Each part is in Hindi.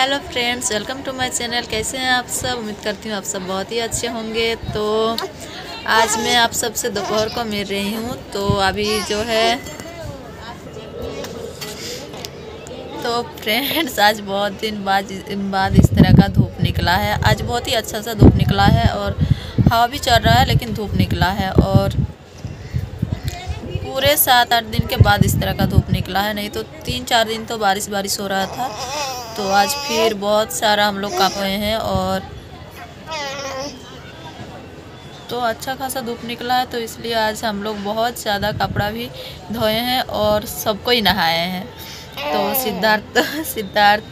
hello friends welcome to my channel कैसे हैं आप सब उम्मीद करती हूँ आप सब बहुत ही अच्छे होंगे तो आज मैं आप सबसे दोपहर को मिल रही हूँ तो अभी जो है तो फ्रेंड्स आज बहुत दिन बाद बाद इस तरह का धूप निकला है आज बहुत ही अच्छा सा धूप निकला है और हवा भी चल रहा है लेकिन धूप निकला है और पूरे सात आठ दिन के बाद इस तरह का धूप निकला है नहीं तो तीन चार दिन तो बारिश बारिश हो रहा था तो आज फिर बहुत सारा हम लोग काप हुए हैं और तो अच्छा खासा धूप निकला है तो इसलिए आज हम लोग बहुत ज़्यादा कपड़ा भी धोए हैं और सबको ही नहाए हैं तो सिद्धार्थ सिद्धार्थ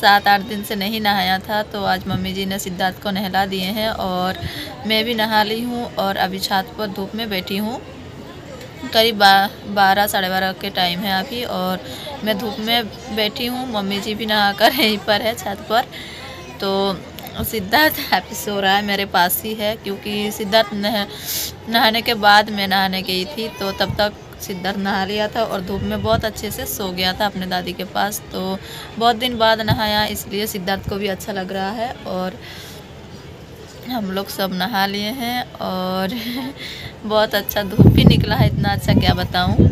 सात आठ दिन से नहीं नहाया था तो आज मम्मी जी ने सिद्धार्थ को नहला दिए हैं और मैं भी नहा ली हूँ और अभी छात पर धूप में बैठी हूँ करीब बा, बारह साढ़े बारह के टाइम है अभी और मैं धूप में बैठी हूँ मम्मी जी भी नहा कर यहीं पर है छत पर तो सिद्धार्थ हैप्पी सो रहा है मेरे पास ही है क्योंकि सिद्धार्थ नह, नहाने के बाद मैं नहाने गई थी तो तब तक सिद्धार्थ नहा लिया था और धूप में बहुत अच्छे से सो गया था अपने दादी के पास तो बहुत दिन बाद नहाया इसलिए सिद्धार्थ को भी अच्छा लग रहा है और हम लोग सब नहा लिए हैं और बहुत अच्छा धूप भी निकला है इतना अच्छा क्या बताऊं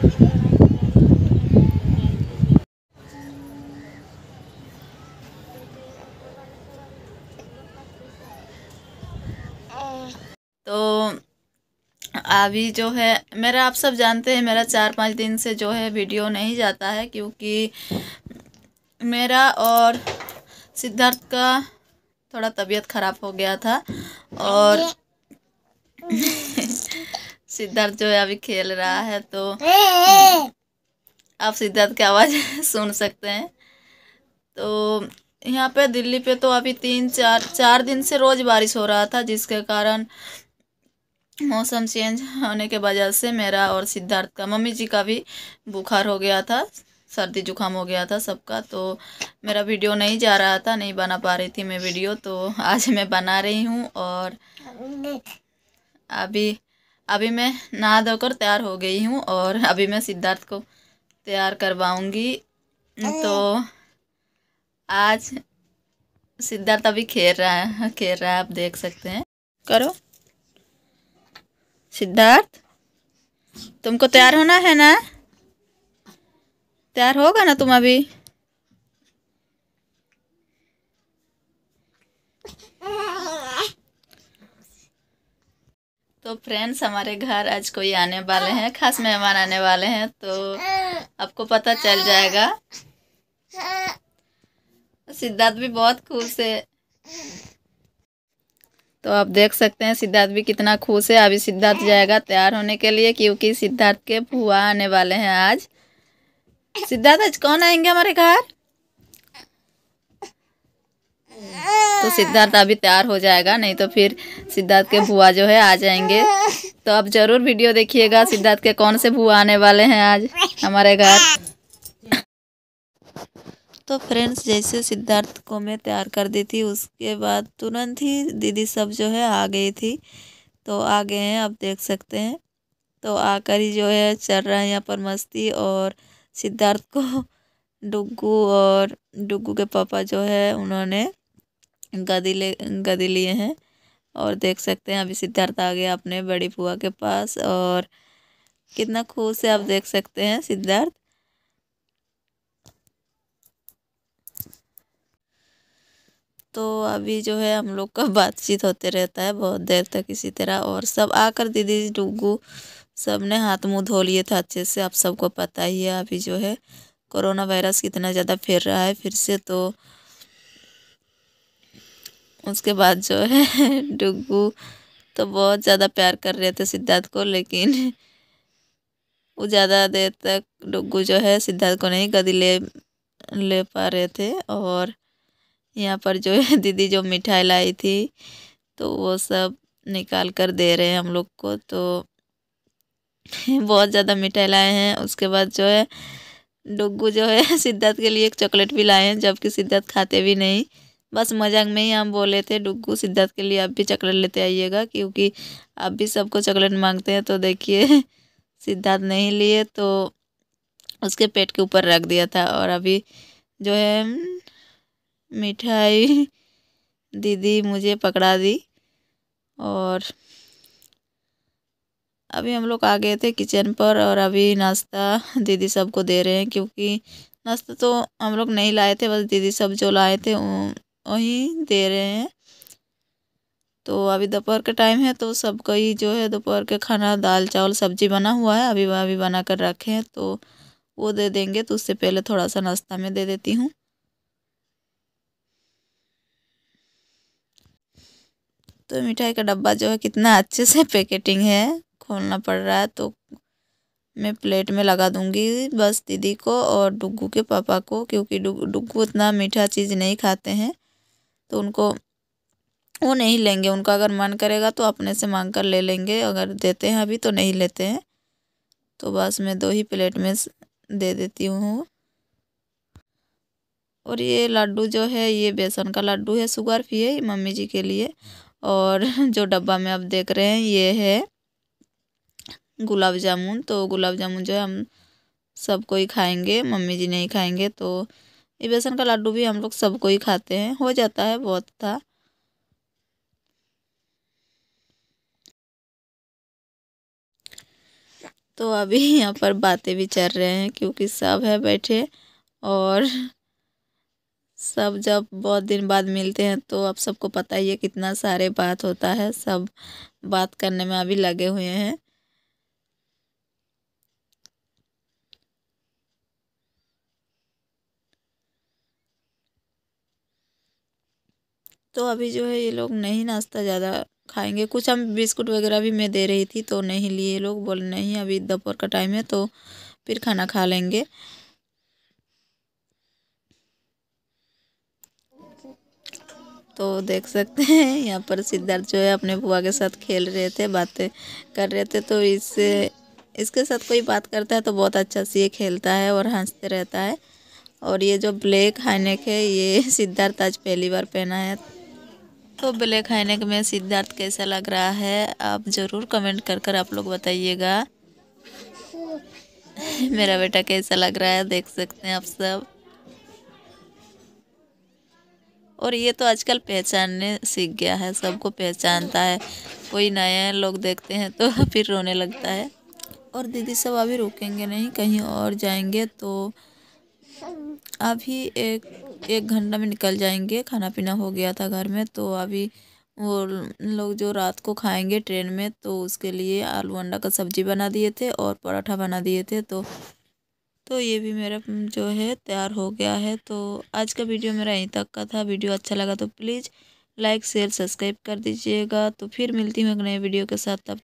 तो अभी जो है मेरा आप सब जानते हैं मेरा चार पाँच दिन से जो है वीडियो नहीं जाता है क्योंकि मेरा और सिद्धार्थ का थोड़ा तबीयत ख़राब हो गया था और सिद्धार्थ जो है अभी खेल रहा है तो आप सिद्धार्थ की आवाज़ सुन सकते हैं तो यहाँ पे दिल्ली पे तो अभी तीन चार चार दिन से रोज़ बारिश हो रहा था जिसके कारण मौसम चेंज होने के वजह से मेरा और सिद्धार्थ का मम्मी जी का भी बुखार हो गया था सर्दी जुकाम हो गया था सबका तो मेरा वीडियो नहीं जा रहा था नहीं बना पा रही थी मैं वीडियो तो आज मैं बना रही हूँ और अभी अभी मैं नहा धोकर तैयार हो गई हूँ और अभी मैं सिद्धार्थ को तैयार करवाऊँगी तो आज सिद्धार्थ अभी खेल रहा है खेल रहा है आप देख सकते हैं करो सिद्धार्थ तुमको तैयार होना है ना तैयार होगा ना तुम अभी तो फ्रेंड्स हमारे घर आज कोई आने वाले हैं खास मेहमान आने वाले हैं तो आपको पता चल जाएगा सिद्धार्थ भी बहुत खुश है तो आप देख सकते हैं सिद्धार्थ भी कितना खुश है अभी सिद्धार्थ जाएगा तैयार होने के लिए क्योंकि सिद्धार्थ के फुआ आने वाले हैं आज सिद्धार्थ आज कौन आएंगे हमारे घर तो सिद्धार्थ अभी तैयार हो जाएगा नहीं तो फिर सिद्धार्थ के बुआ जो है आ जाएंगे तो आप जरूर वीडियो देखिएगा सिद्धार्थ के कौन से बुआ आने वाले हैं आज हमारे घर तो फ्रेंड्स जैसे सिद्धार्थ को मैं तैयार कर दी थी उसके बाद तुरंत ही दीदी सब जो है आ गई थी तो आ गए हैं आप देख सकते हैं तो आकर ही जो है चल रहा है यहाँ पर मस्ती और सिद्धार्थ को डुगू और डुगू के पापा जो है उन्होंने गदी ले गदी लिए हैं और देख सकते हैं अभी सिद्धार्थ आ गया अपने बड़ी बुआ के पास और कितना खुश है आप देख सकते हैं सिद्धार्थ तो अभी जो है हम लोग का बातचीत होते रहता है बहुत देर तक इसी तरह और सब आकर दीदी डुगू सब ने हाथ मुंह धो लिए था अच्छे से आप सबको पता ही है अभी जो है कोरोना वायरस कितना ज़्यादा फैल रहा है फिर से तो उसके बाद जो है डुगू तो बहुत ज़्यादा प्यार कर रहे थे सिद्धार्थ को लेकिन वो ज़्यादा देर तक डुगू जो है सिद्धार्थ को नहीं गदी ले ले पा रहे थे और यहाँ पर जो है दीदी जो मिठाई लाई थी तो वो सब निकाल कर दे रहे हैं हम लोग को तो बहुत ज़्यादा मिठाई लाए हैं उसके बाद जो है डुग्गू जो है सिद्धार्थ के लिए एक चॉकलेट भी लाए हैं जबकि सिद्धार्थ खाते भी नहीं बस मजाक में ही हम बोले थे डुग्गू सिद्धार्थ के लिए आप भी चॉकलेट लेते आइएगा क्योंकि आप भी सबको चॉकलेट मांगते हैं तो देखिए सिद्धार्थ नहीं लिए तो उसके पेट के ऊपर रख दिया था और अभी जो है हम्म, मिठाई दीदी मुझे पकड़ा दी और अभी हम लोग आ गए थे किचन पर और अभी नाश्ता दीदी सबको दे रहे हैं क्योंकि नाश्ता तो हम लोग नहीं लाए थे बस दीदी सब जो लाए थे वही दे रहे हैं तो अभी दोपहर का टाइम है तो सब ही जो है दोपहर के खाना दाल चावल सब्जी बना हुआ है अभी अभी बना कर रखे हैं तो वो दे देंगे तो उससे पहले थोड़ा सा नाश्ता में दे देती हूँ तो मिठाई का डब्बा जो है कितना अच्छे से पैकेटिंग है खोलना पड़ रहा है तो मैं प्लेट में लगा दूंगी बस दीदी को और डुग्गू के पापा को क्योंकि डुग्गू उतना मीठा चीज़ नहीं खाते हैं तो उनको वो नहीं लेंगे उनका अगर मन करेगा तो अपने से मांग कर ले लेंगे अगर देते हैं अभी तो नहीं लेते हैं तो बस मैं दो ही प्लेट में दे देती हूँ और ये लड्डू जो है ये बेसन का लड्डू है शुगर फ्री है मम्मी जी के लिए और जो डब्बा में आप देख रहे हैं ये है गुलाब जामुन तो गुलाब जामुन जो है हम सबको ही खाएंगे मम्मी जी नहीं खाएंगे तो ये बेसन का लड्डू भी हम लोग सबको ही खाते हैं हो जाता है बहुत था तो अभी यहाँ पर बातें भी चल रहे हैं क्योंकि सब है बैठे और सब जब बहुत दिन बाद मिलते हैं तो आप सबको पता ही है कितना सारे बात होता है सब बात करने में अभी लगे हुए हैं तो अभी जो है ये लोग नहीं नाश्ता ज़्यादा खाएंगे कुछ हम बिस्कुट वगैरह भी मैं दे रही थी तो नहीं लिए लोग बोले नहीं अभी दोपहर का टाइम है तो फिर खाना खा लेंगे तो देख सकते हैं यहाँ पर सिद्धार्थ जो है अपने बुआ के साथ खेल रहे थे बातें कर रहे थे तो इससे इसके साथ कोई बात करता है तो बहुत अच्छा से ये खेलता है और हंसते रहता है और ये जो ब्लैक हाइनेक है ये सिद्धार्थ आज पहली बार पहना है तो ब्लैक हाइनेक में सिद्धार्थ कैसा लग रहा है आप ज़रूर कमेंट कर कर आप लोग बताइएगा मेरा बेटा कैसा लग रहा है देख सकते हैं आप सब और ये तो आजकल पहचानने सीख गया है सबको पहचानता है कोई नया लोग देखते हैं तो फिर रोने लगता है और दीदी सब अभी रुकेंगे नहीं कहीं और जाएंगे तो अभी एक एक घंटा में निकल जाएंगे खाना पीना हो गया था घर में तो अभी वो लोग जो रात को खाएंगे ट्रेन में तो उसके लिए आलू अंडा का सब्ज़ी बना दिए थे और पराठा बना दिए थे तो तो ये भी मेरा जो है तैयार हो गया है तो आज का वीडियो मेरा यहीं तक का था वीडियो अच्छा लगा तो प्लीज़ लाइक शेयर सब्सक्राइब कर दीजिएगा तो फिर मिलती हूँ एक नए वीडियो के साथ तब